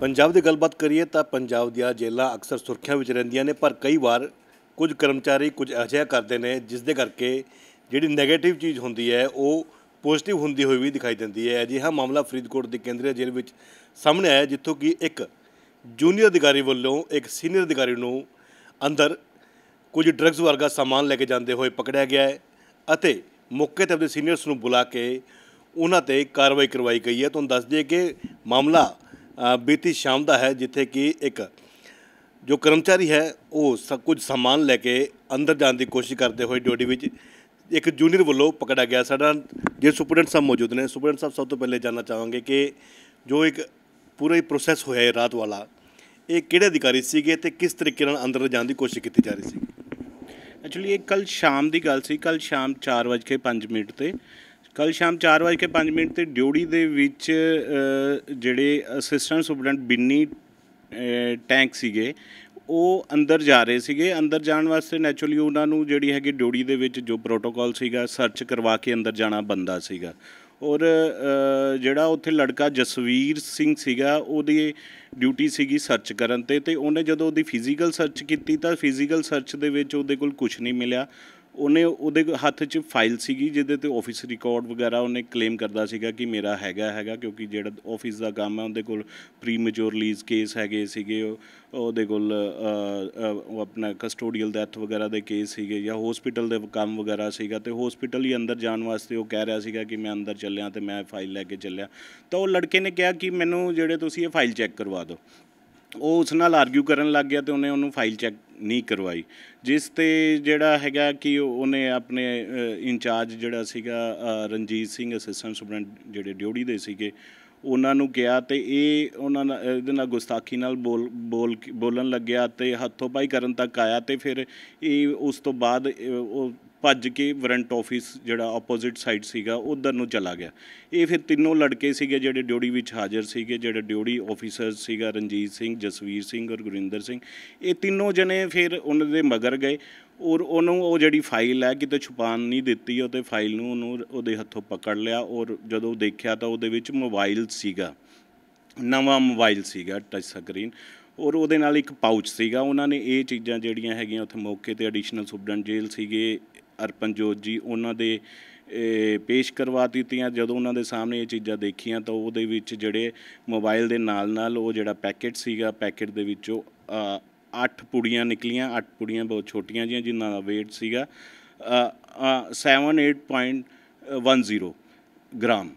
ਪੰਜਾਬ ਦੀ ਗੱਲਬਾਤ ਕਰੀਏ ਤਾਂ ਪੰਜਾਬ ਦੀਆਂ ਜੇਲ੍ਹਾਂ ਅਕਸਰ ਸੁਰੱਖਿਆ ਵਿੱਚ ਰਹਿੰਦੀਆਂ ਨੇ ਪਰ ਕਈ ਵਾਰ ਕੁਝ ਕਰਮਚਾਰੀ ਕੁਝ ਅਜਿਹਾ ਕਰਦੇ ਨੇ ਜਿਸ ਦੇ ਕਰਕੇ ਜਿਹੜੀ 네ਗੇਟਿਵ ਚੀਜ਼ ਹੁੰਦੀ ਹੈ ਉਹ ਪੋਜ਼ਿਟਿਵ ਹੁੰਦੀ ਹੋਈ ਵੀ ਦਿਖਾਈ ਦਿੰਦੀ ਹੈ ਅਜਿਹਾ ਮਾਮਲਾ ਫਰੀਦਕੋਟ ਦੀ ਕੇਂਦਰੀ ਜੇਲ੍ਹ ਵਿੱਚ ਸਾਹਮਣੇ ਆਇਆ ਜਿੱਥੋਂ ਕਿ ਇੱਕ ਜੂਨੀਅਰ ਅਧਿਕਾਰੀ ਵੱਲੋਂ ਇੱਕ ਸੀਨੀਅਰ ਅਧਿਕਾਰੀ ਨੂੰ ਅੰਦਰ ਕੁਝ ਡਰੱਗਸ ਵਰਗਾ ਸਮਾਨ ਲੈ ਕੇ ਜਾਂਦੇ ਹੋਏ ਪਕੜਿਆ ਗਿਆ ਹੈ ਅਤੇ ਮੌਕੇ ਤੇ ਆਪਣੇ ਸੀਨੀਅਰਸ ਨੂੰ ਬੁਲਾ ਕੇ ਉਹਨਾਂ ਤੇ ਕਾਰਵਾਈ ਕਰਵਾਈ ਗਈ ਹੈ ਤੁਹਾਨੂੰ ਦੱਸ ਦਈਏ ਕਿ ਮਾਮਲਾ ਬੀਤੀ ਸ਼ਾਮ ਦਾ ਹੈ ਜਿੱਥੇ ਕਿ ਇੱਕ ਜੋ ਕਰਮਚਾਰੀ ਹੈ ਉਹ ਸਭ ਕੁਝ ਸਮਾਨ ਲੈ ਕੇ ਅੰਦਰ ਜਾਣ ਦੀ ਕੋਸ਼ਿਸ਼ ਕਰਦੇ ਹੋਏ ਡਿਊਟੀ ਵਿੱਚ ਇੱਕ ਜੂਨੀਅਰ ਵੱਲੋਂ ਪਕੜਿਆ ਗਿਆ ਸਾਡਾ ਜੇ ਸੁਪਰਡੈਂਟ ਸਾਹਿਬ ਮੌਜੂਦ ਨੇ ਸੁਪਰਡੈਂਟ ਸਾਹਿਬ ਸਭ ਤੋਂ ਪਹਿਲੇ ਜਾਨਣਾ ਚਾਹਾਂਗੇ ਕਿ ਜੋ ਇੱਕ ਪੂਰਾ ਹੀ ਪ੍ਰੋਸੈਸ ਹੋਇਆ ਹੈ ਰਾਤ ਵਾਲਾ ਇਹ ਕਿਹੜੇ ਅਧਿਕਾਰੀ ਸੀਗੇ ਤੇ ਕਿਸ ਤਰੀਕੇ ਨਾਲ ਅੰਦਰ ਜਾਣ ਦੀ ਕੋਸ਼ਿਸ਼ ਕੀਤੀ ਜਾ ਰਹੀ ਸੀ ਐਕਚੁਅਲੀ ਇਹ ਕੱਲ ਸ਼ਾਮ ਦੀ ਗੱਲ ਸੀ ਕੱਲ ਸ਼ਾਮ 4:05 ਮਿੰਟ ਤੇ ਕੱਲ ਸ਼ਾਮ 4:05 ਮਿੰਟ ਤੇ ਡਿਊੜੀ ਦੇ ਵਿੱਚ ਜਿਹੜੇ ਅਸਿਸਟੈਂਟ ਸੁਪਰਡੈਂਟ ਬਿੰਨੀ ਟੈਂਕ ਸੀਗੇ ਉਹ ਅੰਦਰ ਜਾ ਰਹੇ ਸੀਗੇ ਅੰਦਰ ਜਾਣ ਵਾਸਤੇ ਨੇਚਰਲੀ ਉਹਨਾਂ ਨੂੰ ਜਿਹੜੀ ਹੈਗੀ ਡਿਊੜੀ ਦੇ ਵਿੱਚ ਜੋ ਪ੍ਰੋਟੋਕਾਲ ਸੀਗਾ ਸਰਚ ਕਰਵਾ ਕੇ ਅੰਦਰ ਜਾਣਾ ਬੰਦਾ ਸੀਗਾ ਔਰ ਜਿਹੜਾ ਉੱਥੇ ਲੜਕਾ ਜਸਵੀਰ ਸਿੰਘ ਸੀਗਾ ਉਹਦੀ ਡਿਊਟੀ ਸੀਗੀ ਸਰਚ ਕਰਨ ਤੇ ਤੇ ਉਹਨੇ ਜਦੋਂ ਉਹਦੀ ਫਿਜ਼ੀਕਲ ਸਰਚ ਕੀਤੀ ਤਾਂ ਫਿਜ਼ੀਕਲ ਸਰਚ ਦੇ ਵਿੱਚ ਉਹਦੇ ਕੋਲ ਕੁਝ ਨਹੀਂ ਮਿਲਿਆ ਉਹਨੇ ਉਹਦੇ ਹੱਥ 'ਚ ਫਾਈਲ ਸੀਗੀ ਜਿਹਦੇ ਤੇ ਆਫਿਸ ਰਿਕਾਰਡ ਵਗੈਰਾ ਉਹਨੇ ਕਲੇਮ ਕਰਦਾ ਸੀਗਾ ਕਿ ਮੇਰਾ ਹੈਗਾ ਹੈਗਾ ਕਿਉਂਕਿ ਜਿਹੜਾ ਆਫਿਸ ਦਾ ਕੰਮ ਹੈ ਉਹਦੇ ਕੋਲ ਪ੍ਰੀ ਮੈਚੁਰ ਲੀਜ਼ ਕੇਸ ਹੈਗੇ ਸੀਗੇ ਉਹਦੇ ਕੋਲ ਉਹ ਆਪਣਾ ਕਸਟੋਡੀਅਲ ਡੈਥ ਵਗੈਰਾ ਦੇ ਕੇਸ ਸੀਗੇ ਜਾਂ ਹਸਪੀਟਲ ਦੇ ਕੰਮ ਵਗੈਰਾ ਸੀਗਾ ਤੇ ਹਸਪੀਟਲ ਹੀ ਅੰਦਰ ਜਾਣ ਵਾਸਤੇ ਉਹ ਕਹਿ ਰਿਹਾ ਸੀਗਾ ਕਿ ਮੈਂ ਅੰਦਰ ਚੱਲਿਆ ਤੇ ਮੈਂ ਫਾਈਲ ਲੈ ਕੇ ਚੱਲਿਆ ਤਾਂ ਉਹ ਲੜਕੇ ਨੇ ਕਿਹਾ ਕਿ ਮੈਨੂੰ ਜਿਹੜੇ ਤੁਸੀਂ ਇਹ ਫਾਈਲ ਚੈੱਕ ਕਰਵਾ ਦਿਓ ਉਹ ਉਸ ਨਾਲ ਆਰਗੂ ਕਰਨ ਲੱਗ ਗਿਆ ਤੇ ਉਹਨੇ ਉਹਨੂੰ ਫਾਈਲ ਚੈੱਕ ਨਹੀਂ ਕਰਵਾਈ ਜਿਸ ਤੇ ਜਿਹੜਾ ਹੈਗਾ ਕਿ ਉਹਨੇ ਆਪਣੇ ਇੰਚਾਰਜ ਜਿਹੜਾ ਸੀਗਾ ਰਣਜੀਤ ਸਿੰਘ ਅਸਿਸਟੈਂਟ ਸੁਪਰਡੈਂਟ ਜਿਹੜੇ ਡਿਊਟੀ ਦੇ ਸੀਗੇ ਉਹਨਾਂ ਨੂੰ ਗਿਆ ਤੇ ਇਹ ਉਹਨਾਂ ਨਾਲ ਇਹਦੇ ਨਾਲ ਗੁਸਤਾਖੀ ਨਾਲ ਬੋਲ ਬੋਲ ਬੋਲਣ ਲੱਗਿਆ ਤੇ ਹੱਥੋਂ ਪਾਈ ਕਰਨ ਤੱਕ ਆਇਆ ਤੇ ਫਿਰ ਇਹ ਉਸ ਤੋਂ ਬਾਅਦ ਉਹ ਭੱਜ ਕੇ ਵਾਰੰਟ ਆਫਿਸ ਜਿਹੜਾ ਆਪੋਜ਼ਿਟ ਸਾਈਡ ਸੀਗਾ ਉਧਰ ਨੂੰ ਚਲਾ ਗਿਆ ਇਹ ਫਿਰ ਤਿੰਨੋਂ ਲੜਕੇ ਸੀਗੇ ਜਿਹੜੇ ਡਿਊਟੀ ਵਿੱਚ ਹਾਜ਼ਰ ਸੀਗੇ ਜਿਹੜੇ ਡਿਊਟੀ ਆਫੀਸਰ ਸੀਗਾ ਰਣਜੀਤ ਸਿੰਘ ਜਸਵੀਰ ਸਿੰਘ ਔਰ ਗੁਰਿੰਦਰ ਸਿੰਘ ਇਹ ਤਿੰਨੋਂ ਜਣੇ ਫਿਰ ਉਹਨਾਂ ਦੇ ਮਗਰ ਗਏ ਔਰ ਉਹਨੂੰ ਉਹ ਜਿਹੜੀ ਫਾਈਲ ਹੈ ਕਿਤੇ ਛੁਪਾਨ ਨਹੀਂ ਦਿੱਤੀ ਉਹ ਤੇ ਫਾਈਲ ਨੂੰ ਉਹਨੂੰ ਉਹਦੇ ਹੱਥੋਂ ਪਕੜ ਲਿਆ ਔਰ ਜਦੋਂ ਦੇਖਿਆ ਤਾਂ ਉਹਦੇ ਵਿੱਚ ਮੋਬਾਈਲ ਸੀਗਾ ਨਵਾਂ ਮੋਬਾਈਲ ਸੀਗਾ ਟੱਚ ਸਕਰੀਨ ਔਰ ਉਹਦੇ ਨਾਲ ਇੱਕ ਪਾਊਚ ਸੀਗਾ ਉਹਨਾਂ ਨੇ ਇਹ ਚੀਜ਼ਾਂ ਜਿਹੜੀਆਂ ਹੈਗੀਆਂ ਉੱਥੇ ਮੌਕੇ ਤੇ ਐਡੀਸ਼ਨਲ ਸੁਪਰਡੈਂਟ ਜੇਲ੍ਹ ਸੀਗੇ ਅਰਪਨਜੋਤ ਜੀ ਉਹਨਾਂ ਦੇ ਪੇਸ਼ ਕਰਵਾ ਦਿੱਤੀਆਂ ਜਦੋਂ ਉਹਨਾਂ ਦੇ ਸਾਹਮਣੇ ਇਹ ਚੀਜ਼ਾਂ ਦੇਖੀਆਂ ਤਾਂ ਉਹਦੇ ਵਿੱਚ ਜਿਹੜੇ ਮੋਬਾਈਲ ਦੇ ਨਾਲ ਨਾਲ ਉਹ ਜਿਹੜਾ ਪੈਕੇਟ ਸੀਗਾ ਪੈਕੇਟ ਦੇ ਵਿੱਚੋਂ ਅੱਠ ਪੁੜੀਆਂ ਨਿਕਲੀਆਂ ਅੱਠ ਪੁੜੀਆਂ ਬਹੁਤ ਛੋਟੀਆਂ ਜੀਆਂ ਜਿਨ੍ਹਾਂ ਦਾ weight ਸੀਗਾ 78.10 ਗ੍ਰਾਮ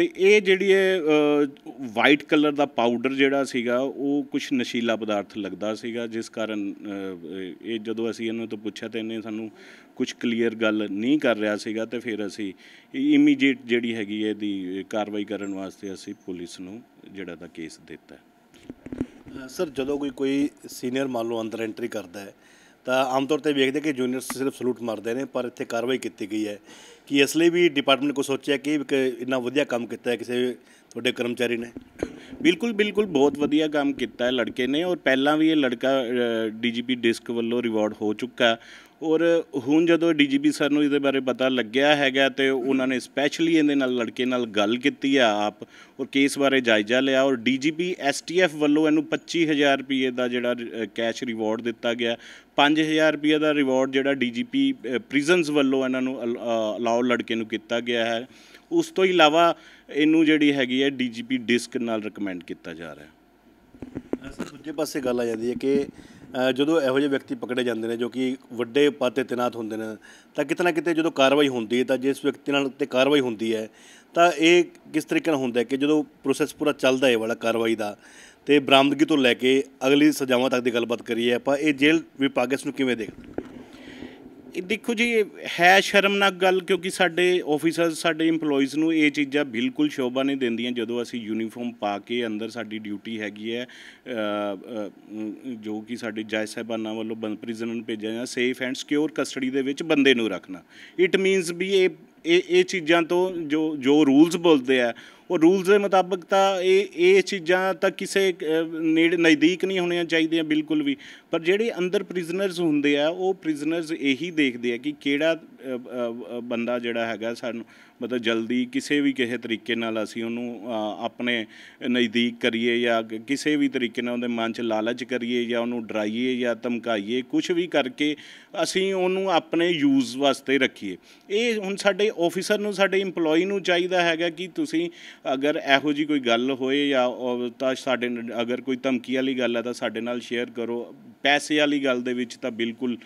ਤੇ ਇਹ ਜਿਹੜੀ ਹੈ ਵਾਈਟ ਕਲਰ ਦਾ ਪਾਊਡਰ ਜਿਹੜਾ ਸੀਗਾ ਉਹ ਕੁਝ ਨਸ਼ੀਲਾ ਪਦਾਰਥ ਲੱਗਦਾ ਸੀਗਾ ਜਿਸ ਕਾਰਨ ਇਹ ਜਦੋਂ ਅਸੀਂ ਇਹਨੂੰ ਤੋਂ ਪੁੱਛਿਆ ਤੇ ਇਹਨੇ ਸਾਨੂੰ ਕੁਝ ਕਲੀਅਰ ਗੱਲ ਨਹੀਂ ਕਰ ਰਿਹਾ ਸੀਗਾ ਤੇ ਫਿਰ ਅਸੀਂ ਇਮੀਡੀਏਟ ਜਿਹੜੀ ਹੈਗੀ ਹੈ ਦੀ ਕਾਰਵਾਈ ਕਰਨ ਵਾਸਤੇ ਅਸੀਂ ਪੁਲਿਸ ਨੂੰ ਜਿਹੜਾ ਦਾ ਕੇਸ ਦਿੱਤਾ ਸਰ ਜਦੋਂ ਕੋਈ ਕੋਈ ਸੀਨੀਅਰ ਮੰਨ ਲਓ ਅੰਦਰ ਐਂਟਰੀ ਕਰਦਾ ਹੈ ਤਾਂ ਆਮ ਤੌਰ ਤੇ ਵੇਖਦੇ ਕਿ ਜੂਨੀਅਰਸ ਸਿਰਫ ਸਲੂਟ ਮਾਰਦੇ ਨੇ ਪਰ ਇੱਥੇ ਕਾਰਵਾਈ ਕੀਤੀ ਗਈ ਹੈ ਕਿ ਇਸ ਲਈ ਵੀ ਡਿਪਾਰਟਮੈਂਟ ਕੋ ਸੋਚਿਆ ਕਿ ਇੰਨਾ ਵਧੀਆ ਕੰਮ ਕੀਤਾ ਹੈ ਕਿਸੇ ਤੁਹਾਡੇ ਕਰਮਚਾਰੀ ਨੇ ਬਿਲਕੁਲ ਬਿਲਕੁਲ ਬਹੁਤ ਵਧੀਆ ਕੰਮ ਕੀਤਾ ਹੈ ਲੜਕੇ ਨੇ ਔਰ ਪਹਿਲਾਂ ਵੀ ਇਹ ਲੜਕਾ ਡੀਜੀਪੀ ਡਿਸਕ ਵੱਲੋਂ ਰਿਵਾਰਡ ਹੋ ਚੁੱਕਾ ਔਰ ਹੁਣ ਜਦੋਂ ਡੀਜੀਪੀ ਸਰ ਨੂੰ ਇਹਦੇ ਬਾਰੇ ਪਤਾ ਲੱਗਿਆ ਹੈਗਾ ਤੇ ਉਹਨਾਂ ਨੇ ਸਪੈਸ਼ਲੀ ਇਹਦੇ ਨਾਲ ਲੜਕੇ ਨਾਲ ਗੱਲ ਕੀਤੀ ਆ ਆਪ ਔਰ ਕੇਸ ਬਾਰੇ ਜਾਇਜ਼ਾ ਲਿਆ ਔਰ ਡੀਜੀਪੀ ਐਸਟੀਐਫ ਵੱਲੋਂ ਇਹਨੂੰ 25000 ਰੁਪਏ ਦਾ ਜਿਹੜਾ ਕੈਸ਼ ਰਿਵਾਰਡ ਦਿੱਤਾ ਗਿਆ 5000 ਰੁਪਏ ਦਾ ਰਿਵਾਰਡ ਜਿਹੜਾ ਡੀਜੀਪੀ ਪ੍ਰਿਜ਼ਨਸ ਵੱਲੋਂ ਇਹਨਾਂ ਨੂੰ ਅਲਾਉ ਲੜਕੇ ਨੂੰ ਕੀਤਾ ਗਿਆ ਹੈ ਉਸ ਤੋਂ ਇਲਾਵਾ ਇਹਨੂੰ ਜਿਹੜੀ ਹੈਗੀ ਹੈ ਡੀਜੀਪੀ ਡਿਸਕ ਨਾਲ ਰეკਮੈਂਡ ਕੀਤਾ ਜਾ ਰਿਹਾ ਹੈ ਦੂਜੇ ਪਾਸੇ ਗੱਲ ਆ ਜਾਂਦੀ ਹੈ ਕਿ ਜਦੋਂ ਇਹੋ ਜਿਹੇ ਵਿਅਕਤੀ ਪਕੜੇ ਜਾਂਦੇ ਨੇ ਜੋ ਕਿ ਵੱਡੇ ਪਦ ਤੇ ਤਾਇਨਾਤ ਹੁੰਦੇ ਨੇ ਤਾਂ ਕਿਤਨਾ ਕਿਤੇ ਜਦੋਂ ਕਾਰਵਾਈ ਹੁੰਦੀ ਹੈ ਤਾਂ ਜਿਸ ਵਿਅਕਤੀ ਨਾਲ ਉੱਤੇ ਕਾਰਵਾਈ ਹੁੰਦੀ ਹੈ ਤਾਂ ਇਹ ਕਿਸ ਤਰੀਕੇ ਨਾਲ ਹੁੰਦਾ ਕਿ ਜਦੋਂ ਪ੍ਰੋਸੈਸ ਪੂਰਾ ਚੱਲਦਾ ਹੈ ਵਾਲਾ ਕਾਰਵਾਈ ਦਾ ਤੇ ਬਰਾਮਦਗੀ ਤੋਂ ਲੈ ਕੇ ਅਗਲੀ ਸਜ਼ਾਵਾਂ ਤੱਕ ਦੀ ਗੱਲਬਾਤ ਕਰੀਏ ਆਪਾਂ ਇਹ ਜੇਲ੍ਹ ਵਿਭਾਗ ਇਸ ਨੂੰ ਕਿਵੇਂ ਦੇਖਦੇ ਇਹ ਦੇਖੋ ਜੀ ਹੈ ਸ਼ਰਮਨਾਕ ਗੱਲ ਕਿਉਂਕਿ ਸਾਡੇ ਆਫੀਸਰਸ ਸਾਡੇ EMPLOYEES ਨੂੰ ਇਹ ਚੀਜ਼ਾਂ ਬਿਲਕੁਲ ਸ਼ੋਭਾ ਨਹੀਂ ਦਿੰਦੀਆਂ ਜਦੋਂ ਅਸੀਂ ਯੂਨੀਫਾਰਮ ਪਾ ਕੇ ਅੰਦਰ ਸਾਡੀ ਡਿਊਟੀ ਹੈਗੀ ਹੈ ਜੋ ਕਿ ਸਾਡੇ ਜੱਜ ਸਾਹਿਬਾਨਾਂ ਵੱਲੋਂ ਬੰਦ ਪ੍ਰਿਜ਼ਨ ਨੂੰ ਭੇਜਿਆ ਜਾਂ ਸੇਫ ਐਂਡ ਸਿਕਿਉਰ ਕਸਟਡੀ ਦੇ ਵਿੱਚ ਬੰਦੇ ਨੂੰ ਰੱਖਣਾ ਇਟ ਮੀਨਸ ਵੀ ਇਹ ਇਹ ਚੀਜ਼ਾਂ ਤੋਂ ਜੋ ਜੋ ਰੂਲਸ ਬੋਲਦੇ ਆ ਉਹ ਰੂਲਸ ਦੇ ਮੁਤਾਬਕ ਤਾਂ ਇਹ ਇਹ ਚੀਜ਼ਾਂ ਤਾਂ ਕਿਸੇ ਨੇੜੇ ਨਜ਼ਦੀਕ ਨਹੀਂ ਹੋਣੀਆਂ ਚਾਹੀਦੀਆਂ ਬਿਲਕੁਲ ਵੀ ਪਰ ਜਿਹੜੇ ਅੰਦਰ ਪ੍ਰਿਜ਼ਨਰਸ ਹੁੰਦੇ ਆ ਉਹ ਪ੍ਰਿਜ਼ਨਰਸ ਇਹੀ ਦੇਖਦੇ ਆ ਕਿ ਕਿਹੜਾ ਬੰਦਾ ਜਿਹੜਾ ਹੈਗਾ ਸਾਨੂੰ ਮਤਲਬ ਜਲਦੀ ਕਿਸੇ ਵੀ ਕਿਸੇ ਤਰੀਕੇ ਨਾਲ ਅਸੀਂ ਉਹਨੂੰ ਆਪਣੇ ਨਜ਼ਦੀਕ ਕਰੀਏ ਜਾਂ ਕਿਸੇ ਵੀ ਤਰੀਕੇ ਨਾਲ ਉਹਦੇ ਮਨ 'ਚ ਲਾਲਚ ਕਰੀਏ ਜਾਂ ਉਹਨੂੰ ਡਰਾਈਏ ਜਾਂ ਧਮਕਾਈਏ ਕੁਝ ਵੀ ਕਰਕੇ ਅਸੀਂ ਉਹਨੂੰ ਆਪਣੇ ਯੂਜ਼ ਵਾਸਤੇ ਰੱਖੀਏ ਇਹ ਹੁਣ ਸਾਡੇ ਆਫੀਸਰ ਨੂੰ ਸਾਡੇ ਏਮਪਲੋਈ ਨੂੰ ਚਾਹੀਦਾ ਹੈਗਾ ਕਿ ਤੁਸੀਂ ਅਗਰ ਇਹੋ ਜੀ ਕੋਈ ਗੱਲ ਹੋਏ ਜਾਂ ਤਾਂ ਸਾਡੇ ਅਗਰ ਕੋਈ ਧਮਕੀ ਵਾਲੀ ਗੱਲ ਹੈ ਤਾਂ ਸਾਡੇ ਨਾਲ ਸ਼ੇਅਰ ਕਰੋ ਪੈਸੇ ਵਾਲੀ ਗੱਲ ਦੇ ਵਿੱਚ ਤਾਂ ਬਿਲਕੁਲ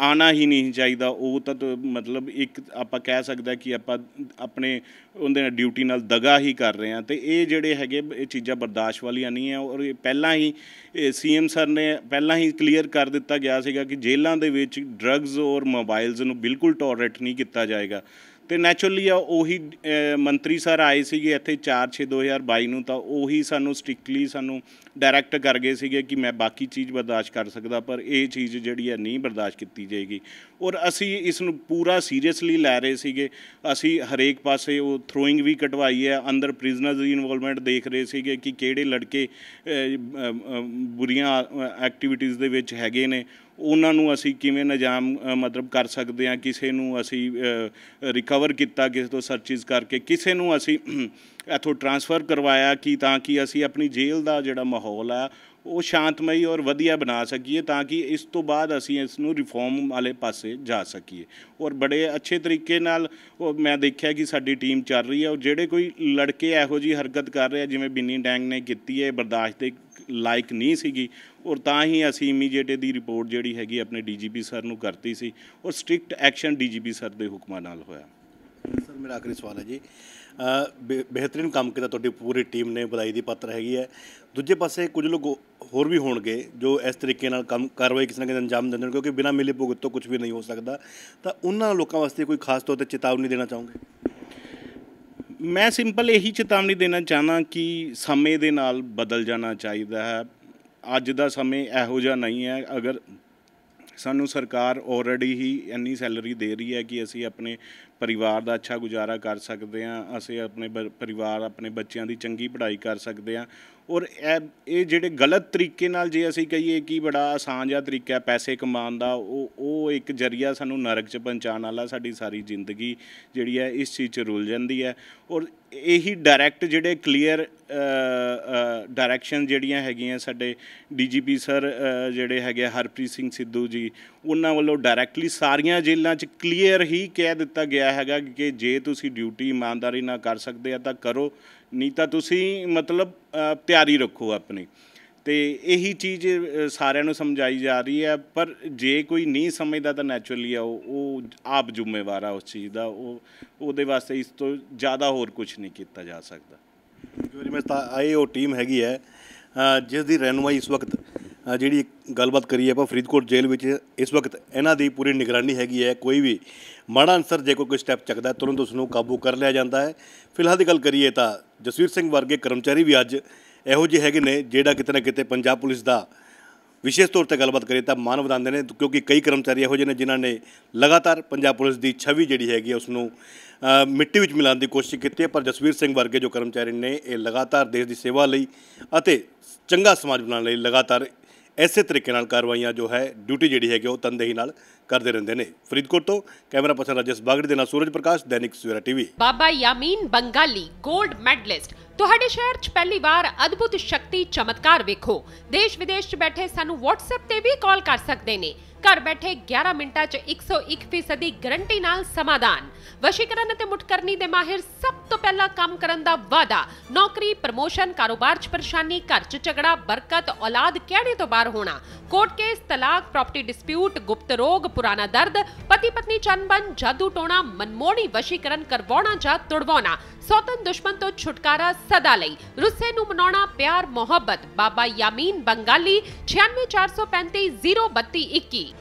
ਆਣਾ ਹੀ ਨਹੀਂ ਚਾਹੀਦਾ ਉਹ ਤਾਂ ਮਤਲਬ ਇੱਕ ਆਪਾਂ ਕਹਿ ਸਕਦਾ ਕਿ ਆਪਾਂ ਆਪਣੇ ਉਹਦੇ ਨਾਲ ਡਿਊਟੀ ਨਾਲ ਦਗਾ ਹੀ ਕਰ ਰਹੇ ਹਾਂ ਤੇ ਇਹ ਜਿਹੜੇ ਹੈਗੇ ਇਹ ਚੀਜ਼ਾਂ ਬਰਦਾਸ਼ਤ ਵਾਲੀਆਂ ਨਹੀਂ ਆ ਔਰ ਇਹ ਪਹਿਲਾਂ ਹੀ ਸੀਐਮ ਸਰ ਨੇ ਪਹਿਲਾਂ ਹੀ ਕਲੀਅਰ ਕਰ ਦਿੱਤਾ ਗਿਆ ਸੀਗਾ ਕਿ ਜੇਲ੍ਹਾਂ ਦੇ ਵਿੱਚ ਡਰੱਗਸ ਔਰ ਮੋਬਾਈਲਸ ਨੂੰ ਬਿਲਕੁਲ ਟੋਲਰੇਟ ਨਹੀਂ ਕੀਤਾ ਜਾਏਗਾ ਤੇ ਨੈਚੁਰਲੀ ਆ ਉਹੀ ਮੰਤਰੀ ਸਰ ਆਏ ਸੀਗੇ ਇੱਥੇ 4 6 2022 ਨੂੰ ਤਾਂ ਉਹੀ ਸਾਨੂੰ ਸਟ੍ਰਿਕਟਲੀ ਸਾਨੂੰ ਡਾਇਰੈਕਟ ਕਰ ਗਏ ਸੀਗੇ ਕਿ ਮੈਂ ਬਾਕੀ ਚੀਜ਼ ਬਰਦਾਸ਼ਤ ਕਰ ਸਕਦਾ ਪਰ ਇਹ ਚੀਜ਼ ਜਿਹੜੀ ਹੈ ਨਹੀਂ ਬਰਦਾਸ਼ਤ ਕੀਤੀ ਜਾਏਗੀ ਔਰ ਅਸੀਂ ਇਸ ਨੂੰ ਪੂਰਾ ਸੀਰੀਅਸਲੀ ਲੈ ਰਹੇ ਸੀਗੇ ਅਸੀਂ ਹਰੇਕ ਪਾਸੇ ਉਹ ਥਰੋਇੰਗ ਵੀ ਕਟਵਾਈ ਹੈ ਅੰਦਰ ਪ੍ਰਿਜ਼ਨਰਸ ਦੀ ਇਨਵੋਲਵਮੈਂਟ ਦੇਖ ਰਹੇ ਸੀਗੇ ਕਿ ਕਿਹੜੇ ਲੜਕੇ ਬੁਰੀਆਂ ਐਕਟੀਵਿਟੀਆਂ ਦੇ ਵਿੱਚ ਹੈਗੇ ਨੇ ਉਹਨਾਂ ਨੂੰ ਅਸੀਂ ਕਿਵੇਂ ਨਿਜਾਮ ਮਤਲਬ ਕਰ ਸਕਦੇ ਹਾਂ ਕਿਸੇ ਨੂੰ ਅਸੀਂ ਰਿਕਵਰ ਕੀਤਾ ਕਿਸੇ ਤੋਂ ਸਰਚਿਸ ਕਰਕੇ ਕਿਸੇ ਨੂੰ ਅਸੀਂ ਇਥੋਂ ਟ੍ਰਾਂਸਫਰ ਕਰਵਾਇਆ ਕਿ ਤਾਂ ਕਿ ਅਸੀਂ ਆਪਣੀ ਜੇਲ੍ਹ ਦਾ ਜਿਹੜਾ ਮਾਹੌਲ ਆ ਉਹ ਸ਼ਾਂਤਮਈ ਔਰ ਵਧੀਆ ਬਣਾ ਸਕੀਏ ਤਾਂ ਕਿ ਇਸ ਤੋਂ ਬਾਅਦ ਅਸੀਂ ਇਸ ਨੂੰ ਰਿਫਾਰਮ ਵਾਲੇ ਪਾਸੇ ਜਾ ਸਕੀਏ ਔਰ ਬੜੇ ਅੱਛੇ ਤਰੀਕੇ ਨਾਲ ਉਹ ਮੈਂ ਦੇਖਿਆ ਕਿ ਸਾਡੀ ਟੀਮ ਚੱਲ ਰਹੀ ਹੈ ਔਰ ਜਿਹੜੇ ਕੋਈ ਲੜਕੇ ਇਹੋ ਜੀ ਹਰਕਤ ਕਰ ਆ ਜਿਵੇਂ ਬਿੰਨੀ ਡੈਂਗ ਨੇ ਕੀਤੀ ਹੈ ਬਰਦਾਸ਼ਤ ਦੇ ਲਾਇਕ ਨਹੀਂ ਸੀਗੀ ਔਰ ਤਾਂ ਹੀ ਅਸੀਂ ਇਮੀਡੀਏਟ ਦੀ ਰਿਪੋਰਟ ਜਿਹੜੀ ਹੈਗੀ ਆਪਣੇ ਡੀਜੀਪੀ ਸਰ ਨੂੰ ਕਰਤੀ ਸੀ ਔਰ ਸਟ੍ਰਿਕਟ ਐਕਸ਼ਨ ਡੀਜੀਪੀ ਸਰ ਦੇ ਹੁਕਮਾਂ ਨਾਲ ਹੋਇਆ ਸਰ ਮੇਰਾ ਆਖਰੀ ਸਵਾਲ ਹੈ ਜੀ ਬਿਹਤਰੀਨ ਕੰਮ ਕੀਤਾ ਤੁਹਾਡੀ ਪੂਰੀ ਟੀਮ ਨੇ ਬਧਾਈ ਦੀ ਪੱਤਰ ਹੈਗੀ ਹੈ ਦੂਜੇ ਪਾਸੇ ਕੁਝ ਲੋਕ ਹੋਰ ਵੀ ਹੋਣਗੇ ਜੋ ਇਸ ਤਰੀਕੇ ਨਾਲ ਕੰਮ ਕਾਰਵਾਈ ਕਿਸੇ ਨਾ ਕਿਸੇ ਅੰਜਾਮ ਦਿੰਦੇ ਨੇ ਕਿਉਂਕਿ ਬਿਨਾਂ ਮਿਲੇ ਭੁਗਤ ਤੋਂ ਕੁਝ ਵੀ ਨਹੀਂ ਹੋ ਸਕਦਾ ਤਾਂ ਉਹਨਾਂ ਲੋਕਾਂ ਵਾਸਤੇ ਕੋਈ ਖਾਸ ਤੌਰ ਤੇ ਚੇਤਾਵਨੀ ਦੇਣਾ ਚਾਹੋਗੇ ਮੈਂ ਸਿੰਪਲ ਇਹੀ ਚੇਤਾਵਨੀ ਦੇਣਾ ਚਾਹਨਾ ਕਿ ਸਮੇਂ ਦੇ ਨਾਲ ਬਦਲ ਜਾਣਾ ਚਾਹੀਦਾ ਹੈ ਅੱਜ ਦਾ ਸਮੇਂ ਇਹੋ ਜਿਹਾ ਨਹੀਂ ਹੈ ਅਗਰ ਸਾਨੂੰ ਸਰਕਾਰ ਆਲਰੇਡੀ ਹੀ ਇੰਨੀ ਸੈਲਰੀ ਦੇ ਰਹੀ ਹੈ ਕਿ ਅਸੀਂ ਆਪਣੇ ਪਰਿਵਾਰ ਦਾ ਅੱਛਾ ਗੁਜ਼ਾਰਾ ਕਰ ਸਕਦੇ ਹਾਂ ਅਸੀਂ ਆਪਣੇ ਪਰਿਵਾਰ ਆਪਣੇ ਬੱਚਿਆਂ ਦੀ ਚੰਗੀ ਪੜ੍ਹਾਈ ਕਰ ਸਕਦੇ ਹਾਂ ਔਰ ਇਹ ਇਹ ਜਿਹੜੇ ਗਲਤ ਤਰੀਕੇ ਨਾਲ ਜੇ ਅਸੀਂ ਕਹੀਏ ਕਿ ਬੜਾ ਆਸਾਨ ਜਿਹਾ ਤਰੀਕਾ ਹੈ ਪੈਸੇ ਕਮਾਉਣ ਦਾ ਉਹ ਉਹ ਇੱਕ ਜਰੀਆ ਸਾਨੂੰ ਨਰਕ 'ਚ ਪਹੁੰਚਾਉਣ ਵਾਲਾ ਸਾਡੀ ਸਾਰੀ ਜ਼ਿੰਦਗੀ ਜਿਹੜੀ ਹੈ ਇਸ ਚੀਜ਼ 'ਚ ਰੁਲ ਜਾਂਦੀ ਹੈ ਔਰ ਇਹੀ ਡਾਇਰੈਕਟ ਜਿਹੜੇ ਕਲੀਅਰ ਡਾਇਰੈਕਸ਼ਨ ਜਿਹੜੀਆਂ ਹੈਗੀਆਂ ਸਾਡੇ ਡੀਜੀਪੀ ਸਰ ਜਿਹੜੇ ਹੈਗੇ ਹਰਪ੍ਰੀਤ ਸਿੰਘ ਸਿੱਧੂ ਜੀ ਉਹਨਾਂ ਵੱਲੋਂ ਡਾਇਰੈਕਟਲੀ ਸਾਰੀਆਂ ਜੇਲ੍ਹਾਂ 'ਚ ਕਲੀਅਰ ਹੀ ਕਹਿ ਦਿੱਤਾ ਗਿਆ ਹੈਗਾ ਕਿ ਜੇ ਤੁਸੀਂ ਡਿਊਟੀ ਇਮਾਨਦਾਰੀ ਨਾਲ ਕਰ ਸਕਦੇ ਆ ਤਾਂ ਕਰੋ ਨਹੀਂ ਤਾਂ ਤੁਸੀਂ ਮਤਲਬ ਤਿਆਰੀ ਰੱਖੋ ਆਪਣੀ ਤੇ ਇਹੀ ਚੀਜ਼ ਸਾਰਿਆਂ ਨੂੰ ਸਮਝਾਈ ਜਾ ਰਹੀ ਹੈ ਪਰ ਜੇ ਕੋਈ ਨਹੀਂ ਸਮਝਦਾ ਤਾਂ ਨੈਚੁਰਲੀ ਆ ਉਹ ਆਪ ਜ਼ਿੰਮੇਵਾਰ ਆ ਉਸ ਚੀਜ਼ ਦਾ ਉਹ ਉਹਦੇ ਵਾਸਤੇ ਇਸ ਤੋਂ ਜ਼ਿਆਦਾ ਹੋਰ ਕੁਝ ਨਹੀਂ ਕੀਤਾ ਜਾ ਸਕਦਾ ਵੈਰੀ ਮੈਂ ਤਾਂ ਉਹ ਟੀਮ ਹੈਗੀ ਹੈ ਜਿਸ ਦੀ ਰਹਿਨੁਮਾਈ ਇਸ ਵਕਤ ਜਿਹੜੀ ਗੱਲਬਾਤ ਕਰੀ ਆਪਾਂ ਫਰੀਦਕੋਟ ਜੇਲ੍ਹ ਵਿੱਚ ਇਸ ਵਕਤ ਇਹਨਾਂ ਦੀ ਪੂਰੀ ਨਿਗਰਾਨੀ ਹੈਗੀ ਹੈ ਕੋਈ ਵੀ ਮਾੜਾ ਅਨਸਰ ਜੇ ਕੋਈ ਸਟੈਪ ਚੱਕਦਾ ਤੁਰੰਤ ਉਸ ਨੂੰ ਕਾਬੂ ਕਰ ਲਿਆ ਜਾਂਦਾ ਹੈ ਫਿਲਹਾਲ ਦੀ ਗੱਲ ਕਰੀਏ ਤਾਂ ਜਸਵੀਰ ਸਿੰਘ ਵਰਗੇ ਕਰਮਚਾਰੀ ਵੀ ਅੱਜ ਇਹੋ ਜਿਹੇ ਹੈਗੇ ਨੇ ਜਿਹੜਾ ਕਿਤੇ ਨਾ ਕਿਤੇ ਪੰਜਾਬ ਪੁਲਿਸ ਦਾ ਵਿਸ਼ੇਸ਼ ਤੌਰ ਤੇ ਗੱਲਬਾਤ ਕਰੀਏ ਤਾਂ ਮਾਨ ਵਧਾਉਂਦੇ ਨੇ ਕਿਉਂਕਿ ਕਈ ਕਰਮਚਾਰੀ ਇਹੋ ਜਿਹੇ ਨੇ ਜਿਨ੍ਹਾਂ ਨੇ ਲਗਾਤਾਰ ਪੰਜਾਬ ਪੁਲਿਸ ਦੀ ਛਵੀ ਜਿਹੜੀ ਹੈਗੀ ਉਸ ਨੂੰ ਮਿੱਟੀ ਵਿੱਚ ਮਿਲਾਉਣ ਦੀ ਕੋਸ਼ਿਸ਼ ਕੀਤੀ ਹੈ ਪਰ ਜਸਵੀਰ ਸਿੰਘ ਵਰਗੇ ਜੋ ਕਰਮਚਾਰੀ ਨੇ ਇਹ ਲਗਾਤਾਰ ਦੇਸ਼ ਦੀ ਸੇਵਾ ਲਈ ਅਤੇ ਚੰਗਾ ਸਮਾਜ ਬਣਾਉਣ ਲਈ ਲਗਾਤਾਰ ਇਸੇ ਤਰੀਕੇ ਨਾਲ ਕਾਰਵਾਈਆਂ ਜੋ ਹੈ ਡਿਊਟੀ ਜਿਹੜੀ ਹੈਗੀ ਉਹ ਤਨਦੇਹੀ ਨਾਲ ਕਰਦੇ ਰਹਿੰਦੇ ਨੇ ਫਰੀਦਕੋਟ ਤੋਂ ਕੈਮਰਾ ਪਰਸਨ ਰਾਜੇਸ਼ ਬਾਗੜ ਦੇ ਨਾਲ ਸੂਰਜ ਪ੍ਰਕਾਸ਼ ਦੈਨਿਕ ਸਵੇਰਾ ਟੀਵੀ ਬਾਬਾ ਯਾਮੀਨ ਬੰਗਾਲੀ 골ਡ ਮੈਡਲਿਸਟ ਤੁਹਾਡੇ ਸ਼ਹਿਰ 'ਚ ਪਹਿਲੀ ਵਾਰ ਅਦਭੁਤ ਸ਼ਕਤੀ ਚਮਤਕਾਰ ਵੇਖੋ ਦੇਸ਼ ਵਿਦੇਸ਼ 'ਚ ਬੈਠੇ ਸਾਨੂੰ WhatsApp ਤੇ ਵੀ ਕਾਲ ਕਰ ਸਕਦੇ ਨੇ ਘਰ ਬੈਠੇ 11 ਮਿੰਟਾਂ 'ਚ 101% ਦੀ ਗਾਰੰਟੀ ਨਾਲ ਸਮਾਧਾਨ ਵਸ਼ੀਕਰਨ ਅਤੇ ਮੁਟਕਰਨੀ ਦੇ ਮਾਹਿਰ ਸਭ ਤੋਂ ਪਹਿਲਾਂ ਕੰਮ ਕਰਨ ਦਾ ਵਾਦਾ ਨੌਕਰੀ ਪ੍ਰਮੋਸ਼ਨ ਕਾਰੋਬਾਰ 'ਚ ਪਰੇਸ਼ਾਨੀ ਘਰ 'ਚ ਝਗੜਾ ਬਰਕਤ ਔਲਾਦ ਕਿਹੜੇ ਤੋਂ ਬਾਹਰ ਹੋਣਾ ਕੋਰਟ ਕੇਸ ਤਲਾਕ ਪ੍ਰਾਪਰਟੀ ਡਿਸਪਿਊਟ ਗੁਪਤ ਰੋਗ ਪੁਰਾਣਾ ਦਰਦ ਪਤੀ ਪਤਨੀ ਚੰਬਨ ਜਾਦੂ ਟੋਣਾ ਮਨਮੋਣੀ ਵਸ਼ੀਕਰਨ ਕਰਵਾਉਣਾ ਜਾਂ ਤੁੜਵਾਉਣਾ ਸੌਤਨ ਦੁਸ਼ਮਣ ਤੋਂ ਛੁਟਕਾਰਾ ਸਦਾ ਲਈ ਰੁੱਸੇ ਨੂੰ ਮਨਾਉਣਾ ਪਿਆਰ ਮੁਹੱਬਤ ਬਾਬਾ ਯਾਮੀਨ ਬੰਗਾਲੀ 964350221